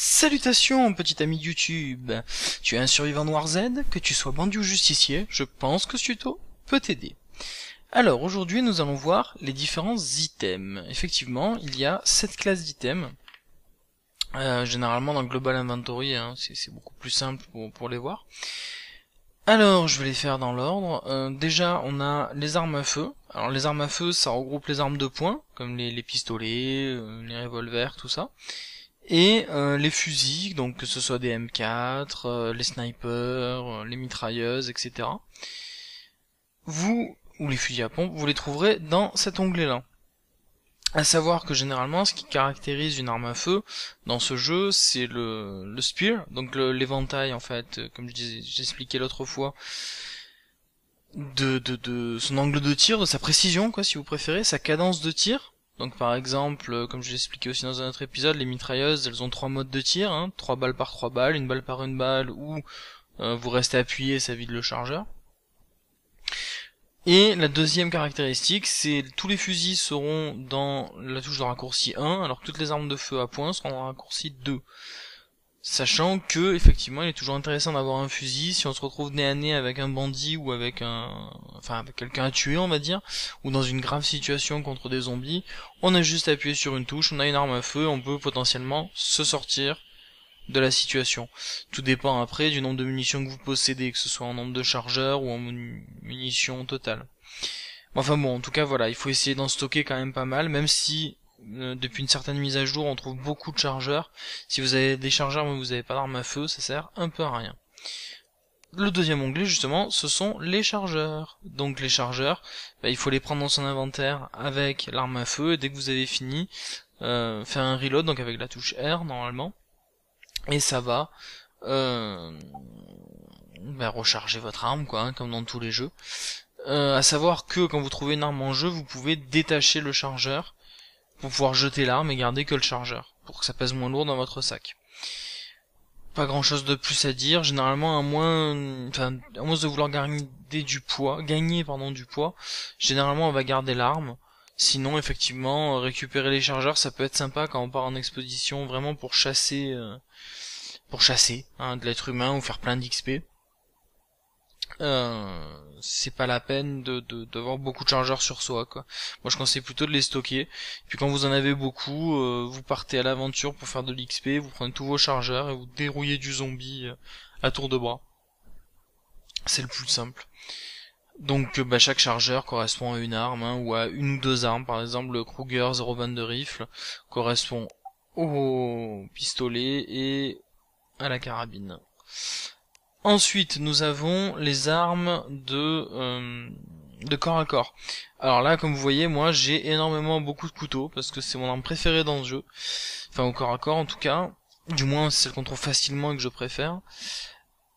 Salutations, petit ami YouTube Tu es un survivant noir Z, que tu sois bandit ou justicier, je pense que ce tuto peut t'aider. Alors, aujourd'hui, nous allons voir les différents items. Effectivement, il y a sept classes d'items. Euh, généralement, dans le Global Inventory, hein, c'est beaucoup plus simple pour, les voir. Alors, je vais les faire dans l'ordre. Euh, déjà, on a les armes à feu. Alors, les armes à feu, ça regroupe les armes de poing, comme les pistolets, euh, les revolvers, tout ça et euh, les fusils, donc que ce soit des M4, euh, les snipers, euh, les mitrailleuses, etc. Vous, ou les fusils à pompe, vous les trouverez dans cet onglet-là. À savoir que généralement, ce qui caractérise une arme à feu dans ce jeu, c'est le, le spear, donc l'éventail en fait, comme j'expliquais l'autre fois, de, de, de son angle de tir, de sa précision, quoi, si vous préférez, sa cadence de tir, donc par exemple, euh, comme je l'ai expliqué aussi dans un autre épisode, les mitrailleuses, elles ont trois modes de tir, hein, trois balles par trois balles, une balle par une balle, ou euh, vous restez appuyé et ça vide le chargeur. Et la deuxième caractéristique, c'est tous les fusils seront dans la touche de raccourci 1, alors toutes les armes de feu à point seront dans raccourci 2. Sachant que effectivement il est toujours intéressant d'avoir un fusil si on se retrouve nez à nez avec un bandit ou avec un enfin avec quelqu'un à tuer on va dire ou dans une grave situation contre des zombies, on a juste appuyé sur une touche, on a une arme à feu, on peut potentiellement se sortir de la situation. Tout dépend après du nombre de munitions que vous possédez, que ce soit en nombre de chargeurs ou en munitions totales. Enfin bon, en tout cas voilà, il faut essayer d'en stocker quand même pas mal, même si euh, depuis une certaine mise à jour, on trouve beaucoup de chargeurs. Si vous avez des chargeurs mais vous n'avez pas d'arme à feu, ça sert un peu à rien. Le deuxième onglet, justement, ce sont les chargeurs. Donc les chargeurs, bah, il faut les prendre dans son inventaire avec l'arme à feu, et dès que vous avez fini, euh, faire un reload, donc avec la touche R, normalement. Et ça va... Euh, bah, recharger votre arme, quoi, hein, comme dans tous les jeux. Euh, à savoir que quand vous trouvez une arme en jeu, vous pouvez détacher le chargeur pour pouvoir jeter l'arme et garder que le chargeur, pour que ça pèse moins lourd dans votre sac. Pas grand chose de plus à dire, généralement à moins, enfin, à moins de vouloir gagner du poids, gagner pardon du poids, généralement on va garder l'arme. Sinon effectivement récupérer les chargeurs ça peut être sympa quand on part en exposition vraiment pour chasser, euh, pour chasser hein, de l'être humain ou faire plein d'XP. Euh, c'est pas la peine de d'avoir beaucoup de chargeurs sur soi quoi. Moi je conseille plutôt de les stocker. Puis quand vous en avez beaucoup, euh, vous partez à l'aventure pour faire de l'XP, vous prenez tous vos chargeurs et vous dérouillez du zombie euh, à tour de bras. C'est le plus simple. Donc bah, chaque chargeur correspond à une arme hein, ou à une ou deux armes. Par exemple le Kruger de rifle correspond au pistolet et à la carabine. Ensuite, nous avons les armes de, euh, de corps à corps. Alors là, comme vous voyez, moi j'ai énormément beaucoup de couteaux, parce que c'est mon arme préférée dans ce jeu. Enfin, au corps à corps en tout cas. Du moins, c'est celle qu'on trouve facilement et que je préfère.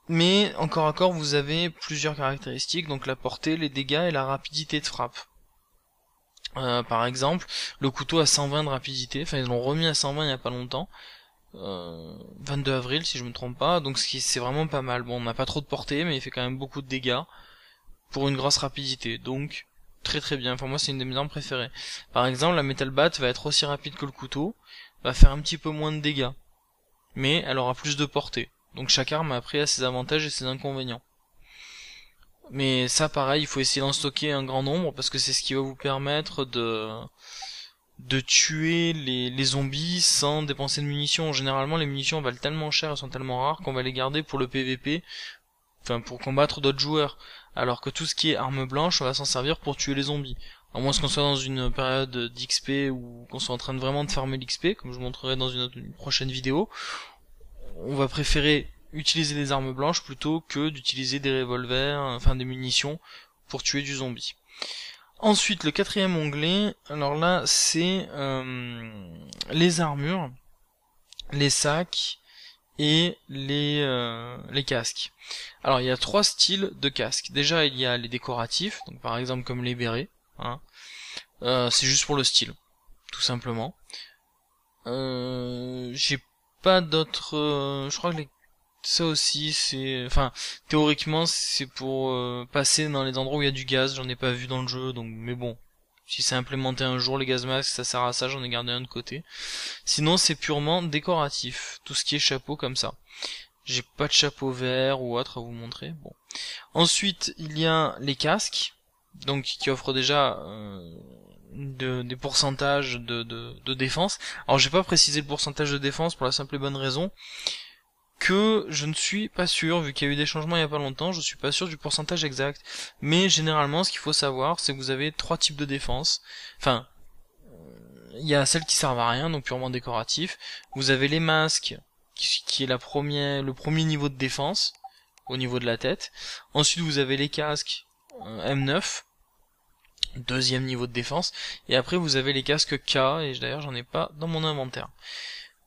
Mais en corps à corps, vous avez plusieurs caractéristiques, donc la portée, les dégâts et la rapidité de frappe. Euh, par exemple, le couteau à 120 de rapidité, enfin ils l'ont remis à 120 il n'y a pas longtemps, 22 euh, avril si je me trompe pas, donc c'est vraiment pas mal. Bon, on n'a pas trop de portée, mais il fait quand même beaucoup de dégâts pour une grosse rapidité, donc très très bien. Pour moi, c'est une des mes armes préférées. Par exemple, la Metal Bat va être aussi rapide que le couteau, va faire un petit peu moins de dégâts, mais elle aura plus de portée. Donc chaque arme après à ses avantages et ses inconvénients. Mais ça, pareil, il faut essayer d'en stocker un grand nombre parce que c'est ce qui va vous permettre de de tuer les, zombies sans dépenser de munitions. Généralement, les munitions valent tellement cher, et sont tellement rares qu'on va les garder pour le PVP, enfin pour combattre d'autres joueurs. Alors que tout ce qui est arme blanche, on va s'en servir pour tuer les zombies. À moins qu'on soit dans une période d'XP ou qu'on soit en train de vraiment de farmer l'XP, comme je vous montrerai dans une, une prochaine vidéo, on va préférer utiliser les armes blanches plutôt que d'utiliser des revolvers, enfin des munitions pour tuer du zombie. Ensuite, le quatrième onglet, alors là, c'est euh, les armures, les sacs et les, euh, les casques. Alors, il y a trois styles de casques. Déjà, il y a les décoratifs, donc par exemple comme les bérets. Hein. Euh, c'est juste pour le style, tout simplement. J'ai pas d'autres... je crois que les ça aussi, c'est, enfin, théoriquement, c'est pour euh, passer dans les endroits où il y a du gaz. J'en ai pas vu dans le jeu, donc, mais bon, si c'est implémenté un jour les gaz masques, ça sert à ça. J'en ai gardé un de côté. Sinon, c'est purement décoratif. Tout ce qui est chapeau comme ça. J'ai pas de chapeau vert ou autre à vous montrer. Bon. Ensuite, il y a les casques, donc qui offrent déjà euh, des pourcentages de, de, de défense. Alors, j'ai pas précisé le pourcentage de défense pour la simple et bonne raison que je ne suis pas sûr, vu qu'il y a eu des changements il n'y a pas longtemps, je ne suis pas sûr du pourcentage exact. Mais généralement, ce qu'il faut savoir, c'est que vous avez trois types de défense. Enfin, euh, il y a celles qui servent à rien, donc purement décoratif. Vous avez les masques, qui est la le premier niveau de défense, au niveau de la tête. Ensuite, vous avez les casques euh, M9, deuxième niveau de défense. Et après, vous avez les casques K, et d'ailleurs, j'en ai pas dans mon inventaire.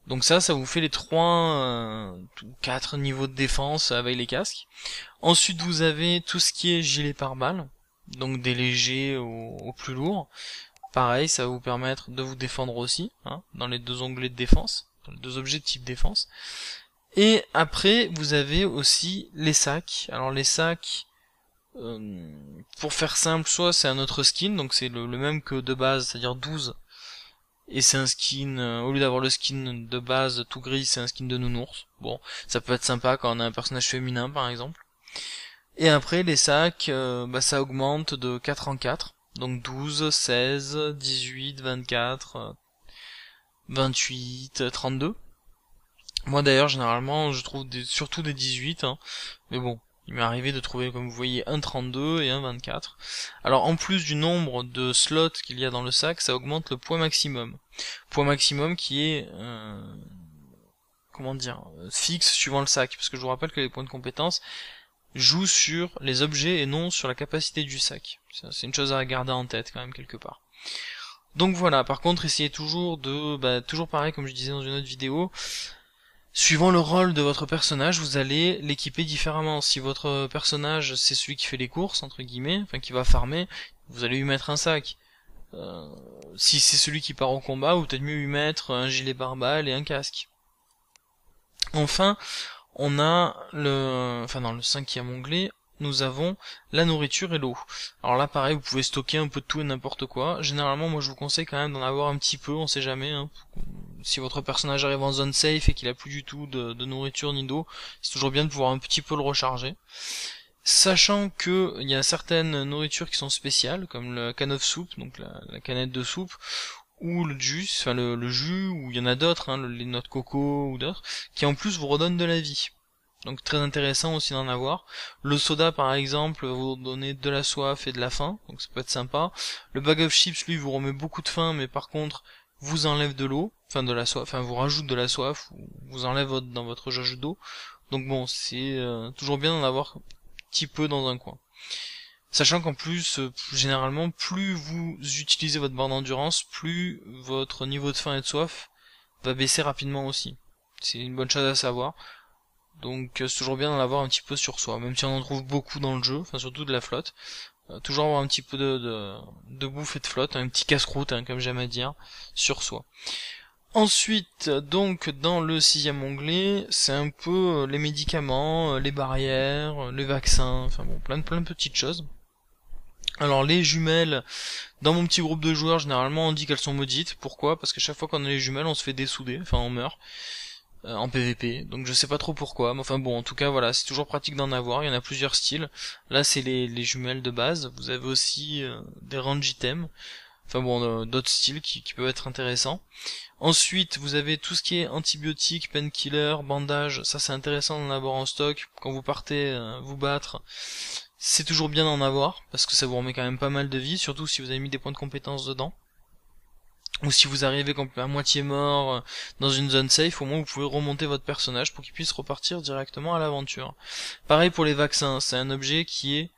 Donc ça, ça vous fait les 3 ou 4 niveaux de défense avec les casques. Ensuite, vous avez tout ce qui est gilet pare-balles, donc des légers au plus lourds. Pareil, ça va vous permettre de vous défendre aussi, hein, dans les deux onglets de défense, dans les deux objets de type défense. Et après, vous avez aussi les sacs. Alors les sacs, euh, pour faire simple, soit c'est un autre skin, donc c'est le même que de base, c'est-à-dire 12 et c'est un skin euh, au lieu d'avoir le skin de base tout gris c'est un skin de nounours bon ça peut être sympa quand on a un personnage féminin par exemple et après les sacs euh, bah, ça augmente de 4 en 4 donc 12 16 18 24 28 32 moi d'ailleurs généralement je trouve des, surtout des 18 hein. mais bon il m'est arrivé de trouver, comme vous voyez, un 32 et un 24. Alors en plus du nombre de slots qu'il y a dans le sac, ça augmente le poids maximum. Poids maximum qui est... Euh, comment dire Fixe suivant le sac. Parce que je vous rappelle que les points de compétence jouent sur les objets et non sur la capacité du sac. C'est une chose à garder en tête quand même quelque part. Donc voilà, par contre essayez toujours de... Bah, toujours pareil comme je disais dans une autre vidéo Suivant le rôle de votre personnage, vous allez l'équiper différemment. Si votre personnage c'est celui qui fait les courses entre guillemets, enfin qui va farmer, vous allez lui mettre un sac. Euh, si c'est celui qui part au combat, vous peut-être mieux lui mettre un gilet pare et un casque. Enfin, on a le, enfin dans le cinquième onglet, nous avons la nourriture et l'eau. Alors là, pareil, vous pouvez stocker un peu de tout et n'importe quoi. Généralement, moi, je vous conseille quand même d'en avoir un petit peu, on sait jamais, hein, si votre personnage arrive en zone safe et qu'il a plus du tout de, nourriture ni d'eau, c'est toujours bien de pouvoir un petit peu le recharger. Sachant que il y a certaines nourritures qui sont spéciales, comme le can of soup, donc la, canette de soupe, ou le jus, enfin le, jus, ou il y en a d'autres, hein, les noix de coco ou d'autres, qui en plus vous redonnent de la vie. Donc très intéressant aussi d'en avoir. Le soda par exemple vous donner de la soif et de la faim, donc ça peut être sympa. Le bag of chips lui vous remet beaucoup de faim, mais par contre vous enlève de l'eau, enfin de la soif, enfin vous rajoute de la soif, vous enlève dans votre jauge d'eau. Donc bon, c'est euh, toujours bien d'en avoir un petit peu dans un coin. Sachant qu'en euh, plus, généralement, plus vous utilisez votre barre d'endurance, plus votre niveau de faim et de soif va baisser rapidement aussi. C'est une bonne chose à savoir. Donc euh, c'est toujours bien d'en avoir un petit peu sur soi, même si on en trouve beaucoup dans le jeu, enfin surtout de la flotte. Euh, toujours avoir un petit peu de, de, de bouffe et de flotte, hein, un petit casse-croûte, hein, comme j'aime à dire, sur soi. Ensuite, donc dans le sixième onglet, c'est un peu euh, les médicaments, euh, les barrières, les vaccins, enfin bon, plein de plein de petites choses. Alors les jumelles, dans mon petit groupe de joueurs, généralement on dit qu'elles sont maudites. Pourquoi Parce que chaque fois qu'on a les jumelles, on se fait dessouder, enfin on meurt. Euh, en PVP. Donc je sais pas trop pourquoi, mais enfin bon, en tout cas voilà, c'est toujours pratique d'en avoir. Il y en a plusieurs styles. Là c'est les, les jumelles de base. Vous avez aussi euh, des range items. Enfin bon, euh, d'autres styles qui, qui peuvent être intéressants. Ensuite, vous avez tout ce qui est antibiotiques, painkiller, bandages. Ça c'est intéressant d'en avoir en stock quand vous partez vous battre c'est toujours bien d'en avoir parce que ça vous remet quand même pas mal de vie, surtout si vous avez mis des points de compétence dedans ou si vous arrivez à moitié mort euh, dans une zone safe, au moins vous pouvez remonter votre personnage pour qu'il puisse repartir directement à l'aventure. Pareil pour les vaccins, c'est un objet qui est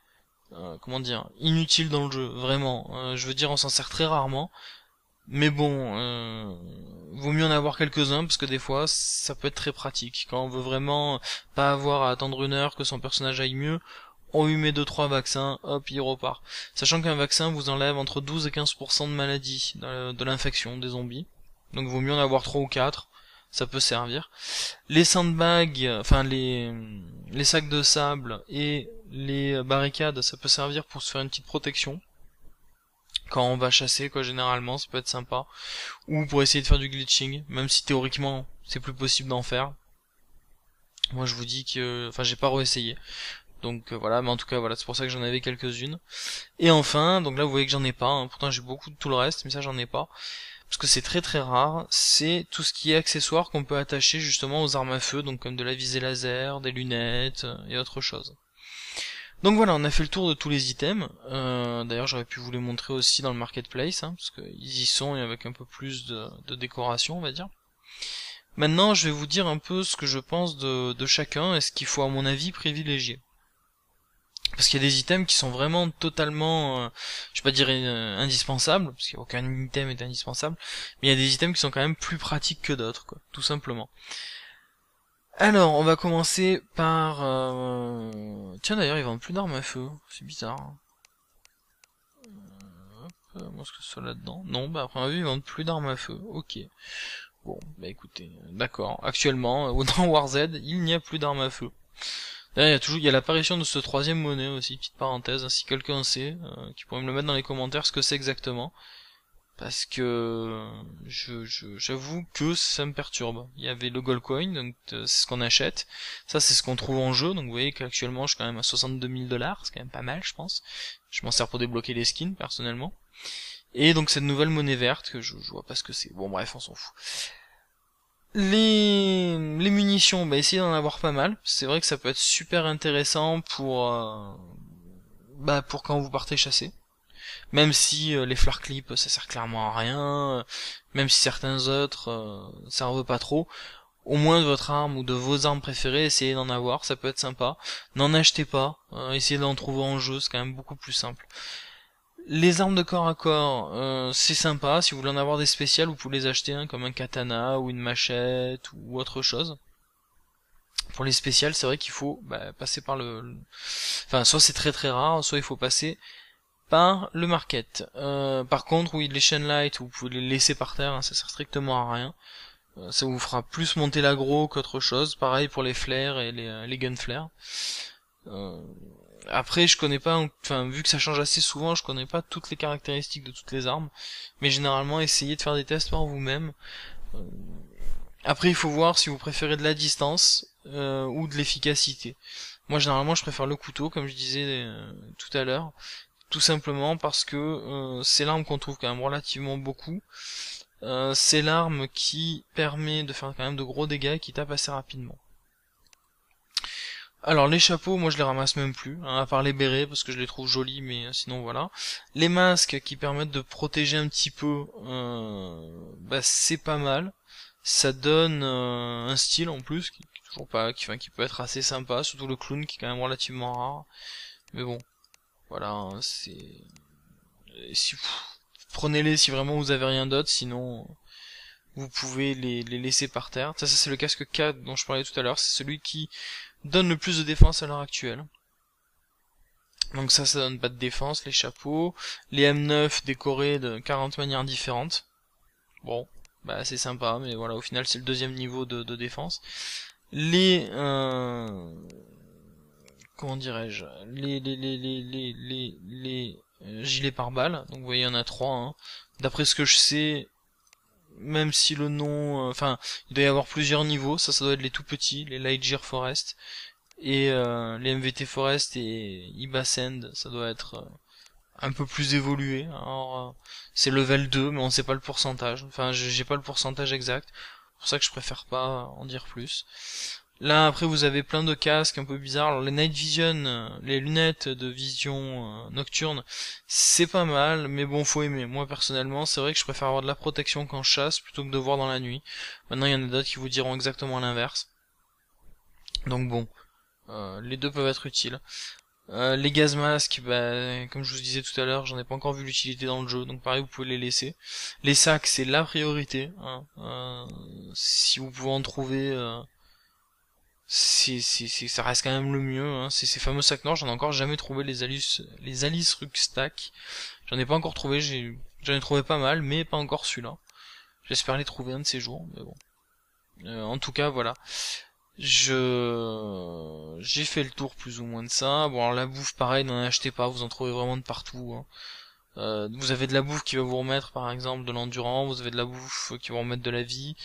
euh, comment dire inutile dans le jeu, vraiment. Euh, je veux dire, on s'en sert très rarement, mais bon, vaut mieux en avoir quelques-uns parce que des fois ça peut être très pratique quand on veut vraiment pas avoir à attendre une heure que son personnage aille mieux on lui met deux trois vaccins, hop, il repart. Sachant qu'un vaccin vous enlève entre 12 et 15% de maladies, de l'infection des zombies. Donc vaut mieux en avoir trois ou quatre, ça peut servir. Les sandbags, enfin les les sacs de sable et les barricades, ça peut servir pour se faire une petite protection. Quand on va chasser, quoi, généralement, ça peut être sympa. Ou pour essayer de faire du glitching, même si théoriquement c'est plus possible d'en faire. Moi je vous dis que, enfin j'ai pas re-essayé donc euh, voilà, mais en tout cas voilà, c'est pour ça que j'en avais quelques-unes. Et enfin, donc là vous voyez que j'en ai pas, hein. pourtant j'ai beaucoup de tout le reste, mais ça j'en ai pas. Parce que c'est très très rare, c'est tout ce qui est accessoire qu'on peut attacher justement aux armes à feu, donc comme de la visée laser, des lunettes euh, et autre chose. Donc voilà, on a fait le tour de tous les items. Euh, d'ailleurs, j'aurais pu vous les montrer aussi dans le marketplace, hein, parce qu'ils y sont et avec un peu plus de, décoration, on va dire. Maintenant, je vais vous dire un peu ce que je pense de, de chacun et ce qu'il faut, à mon avis, privilégier parce qu'il y a des items qui sont vraiment totalement, euh, je vais pas dire euh, indispensables, parce qu'aucun item est indispensable, mais il y a des items qui sont quand même plus pratiques que d'autres, quoi, tout simplement. Alors, on va commencer par... Euh, tiens d'ailleurs, ils vendent plus d'armes à feu, c'est bizarre. moi hein. euh, ce que soit là-dedans. Non, bah après a vue, ils vendent plus d'armes à feu, ok. Bon, bah écoutez, d'accord. Actuellement, dans War Z, il n'y a plus d'armes à feu. D'ailleurs il y a toujours, il y a l'apparition de ce troisième monnaie aussi, petite parenthèse, si quelqu'un euh, sait, qui pourrait me le mettre dans les commentaires ce que c'est exactement. Parce que je j'avoue que ça me perturbe. Il y avait le gold coin, donc euh, c'est ce qu'on achète. Ça c'est ce qu'on trouve en jeu, donc vous voyez qu'actuellement je suis quand même à 62 000 dollars, c'est quand même pas mal je pense. Je m'en sers pour débloquer les skins personnellement. Et donc cette nouvelle monnaie verte que je, je vois pas ce que c'est. Bon bref, on s'en fout. Les, les munitions, bah essayez d'en avoir pas mal. C'est vrai que ça peut être super intéressant pour, euh, bah pour quand vous partez chasser. Même si euh, les flare clips, ça sert clairement à rien. Même si certains autres, euh, ça en veut pas trop. Au moins de votre arme ou de vos armes préférées, essayez d'en avoir, ça peut être sympa. N'en achetez pas, essayez d'en trouver en jeu, c'est quand même beaucoup plus simple les armes de corps à corps, euh, c'est sympa. Si vous voulez en avoir des spéciales, vous pouvez les acheter, hein, comme un katana ou une machette ou autre chose. Pour les spéciales, c'est vrai qu'il faut bah, passer par le, Enfin, soit c'est très très rare, soit il faut passer par le market. Euh, par contre, oui, les chaînes light, vous pouvez les laisser par terre, hein, ça sert strictement à rien. Euh, ça vous fera plus monter l'agro qu'autre chose. Pareil pour les flares et les, les gun flares après, je connais pas, enfin, vu que ça change assez souvent, je connais pas toutes les caractéristiques de toutes les armes. Mais généralement, essayez de faire des tests par vous-même. Euh, après, il faut voir si vous préférez de la distance euh, ou de l'efficacité. Moi, généralement, je préfère le couteau, comme je disais euh, tout à l'heure, tout simplement parce que c'est l'arme qu'on trouve quand même relativement beaucoup. c'est l'arme qui permet de faire quand même de gros dégâts et qui tape assez rapidement. Alors les chapeaux, moi je les ramasse même plus, hein, à part les bérets parce que je les trouve jolis, mais euh, sinon voilà. Les masques qui permettent de protéger un petit peu, euh, bah c'est pas mal. Ça donne euh, un style en plus qui, toujours pas, enfin, qui peut être assez sympa, surtout le clown qui est quand même relativement rare. Mais bon, voilà, hein, c'est. Si prenez-les si vraiment vous avez rien d'autre, sinon vous pouvez les, laisser par terre. Ça, ça c'est le casque K dont je parlais tout à l'heure, c'est celui qui donne le plus de défense à l'heure actuelle. Donc ça, ça donne pas de défense, les chapeaux. Les M9 décorés de 40 manières différentes. Bon, bah c'est sympa, mais voilà, au final c'est le deuxième niveau de, défense. Les... Euh, comment dirais-je les, les, les, les, les, les, les gilets par balles Donc vous voyez, il y en a trois. Hein. D'après ce que je sais, même si le nom, euh, enfin, il doit y avoir plusieurs niveaux. Ça, ça doit être les tout petits, les Lightyear Forest et euh, les MVT Forest et Ibasend. Ça doit être euh, un peu plus évolué. Alors, c'est level 2, mais on sait pas le pourcentage. Enfin, j'ai pas le pourcentage exact. C'est pour ça que je préfère pas en dire plus. Là, après, vous avez plein de casques un peu bizarres. Alors, les night vision, euh, les lunettes de vision euh, nocturne, c'est pas mal, mais bon, faut aimer. Moi, personnellement, c'est vrai que je préfère avoir de la protection quand je chasse plutôt que de voir dans la nuit. Maintenant, il y en a d'autres qui vous diront exactement l'inverse. Donc bon, euh, les deux peuvent être utiles. les gaz masques, bah, comme je vous disais tout à l'heure, j'en ai pas encore vu l'utilité dans le jeu, donc pareil vous pouvez les laisser. Les sacs, c'est la priorité. Hein. si vous pouvez en trouver c'est, ça reste quand même le mieux. Hein. C'est ces fameux sacs noirs, j'en ai encore jamais trouvé les Alice, les Alice Ruckstack. J'en ai pas encore trouvé, j'en ai trouvé pas mal, mais pas encore celui-là. J'espère les trouver un de ces jours, mais bon. Euh, en tout cas, voilà. Je, j'ai fait le tour plus ou moins de ça. Bon, alors la bouffe, pareil, n'en achetez pas, vous en trouvez vraiment de partout. Hein. Euh, vous avez de la bouffe qui va vous remettre, par exemple, de l'endurant. Vous avez de la bouffe qui va vous remettre de la vie.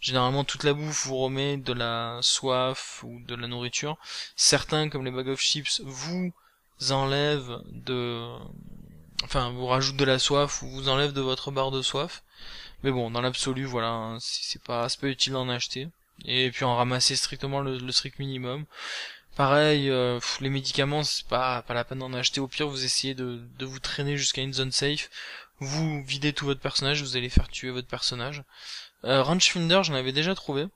Généralement toute la bouffe vous remet de la soif ou de la nourriture. Certains, comme les bag of chips, vous enlèvent de... Enfin, vous rajoutent de la soif ou vous enlèvent de votre barre de soif. Mais bon, dans l'absolu, voilà, hein, c'est pas, pas utile d'en acheter. Et puis en ramasser strictement le, strict minimum. Pareil, euh, les médicaments, c'est pas, pas la peine d'en acheter. Au pire, vous essayez de, de vous traîner jusqu'à une zone safe. Vous videz tout votre personnage, vous allez faire tuer votre personnage. Euh, Finder, j'en avais déjà trouvé.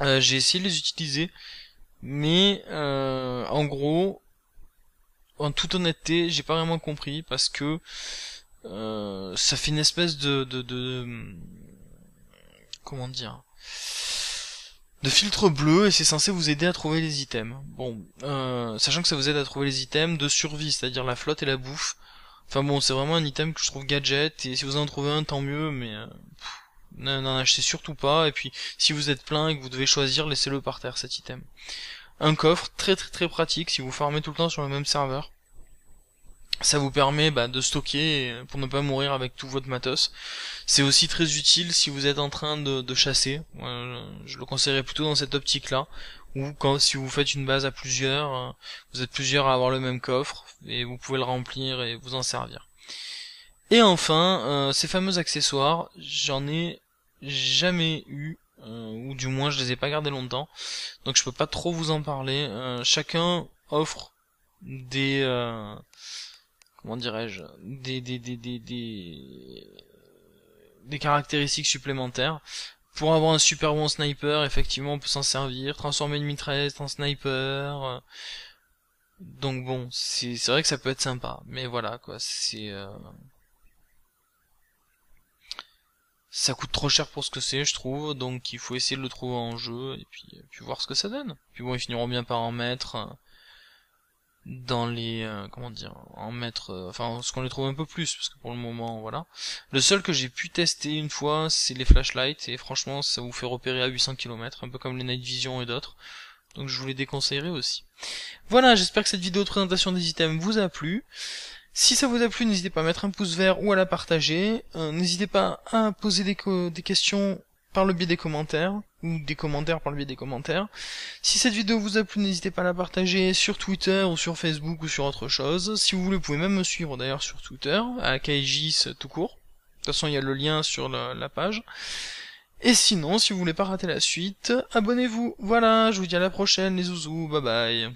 Euh, j'ai essayé de les utiliser, mais euh, en gros, en toute honnêteté, j'ai pas vraiment compris parce que euh, ça fait une espèce de, de, comment dire de filtre bleu et c'est censé vous aider à trouver les items. Bon, euh, sachant que ça vous aide à trouver les items de survie, c'est-à-dire la flotte et la bouffe. Enfin bon, c'est vraiment un item que je trouve gadget et si vous en trouvez un, tant mieux, mais n'en achetez surtout pas, et puis si vous êtes plein et que vous devez choisir, laissez-le par terre cet item. Un coffre, très très très pratique si vous farmez tout le temps sur le même serveur. Ça vous permet bah, de stocker pour ne pas mourir avec tout votre matos. C'est aussi très utile si vous êtes en train de, chasser. je le conseillerais plutôt dans cette optique-là. Ou quand si vous faites une base à plusieurs, euh, vous êtes plusieurs à avoir le même coffre et vous pouvez le remplir et vous en servir. Et enfin, euh, ces fameux accessoires, j'en ai jamais eu, euh, ou du moins je les ai pas gardés longtemps, donc je peux pas trop vous en parler. Euh, chacun offre des comment dirais-je des des, des des des des caractéristiques supplémentaires. Pour avoir un super bon sniper, effectivement, on peut s'en servir, transformer une mitrailleuse en sniper. donc bon, c'est vrai que ça peut être sympa, mais voilà quoi, c'est ça coûte trop cher pour ce que c'est, je trouve, donc il faut essayer de le trouver en jeu et puis, puis voir ce que ça donne. Puis bon, ils finiront bien par en mettre euh, dans les euh, comment dire en mettre euh, enfin ce qu'on les trouve un peu plus parce que pour le moment voilà le seul que j'ai pu tester une fois c'est les flashlights et franchement ça vous fait repérer à 800 km un peu comme les night vision et d'autres donc je vous les déconseillerais aussi voilà j'espère que cette vidéo de présentation des items vous a plu si ça vous a plu, n'hésitez pas à mettre un pouce vert ou à la partager. Euh, n'hésitez pas à poser des, questions par le biais des commentaires ou des commentaires par le biais des commentaires. Si cette vidéo vous a plu, n'hésitez pas à la partager sur Twitter ou sur Facebook ou sur autre chose. Si vous voulez, vous pouvez même me suivre d'ailleurs sur Twitter, à Kaijis tout court. De toute façon, il y a le lien sur la, page. Et sinon, si vous voulez pas rater la suite, abonnez-vous. Voilà, je vous dis à la prochaine les zouzous, bye bye.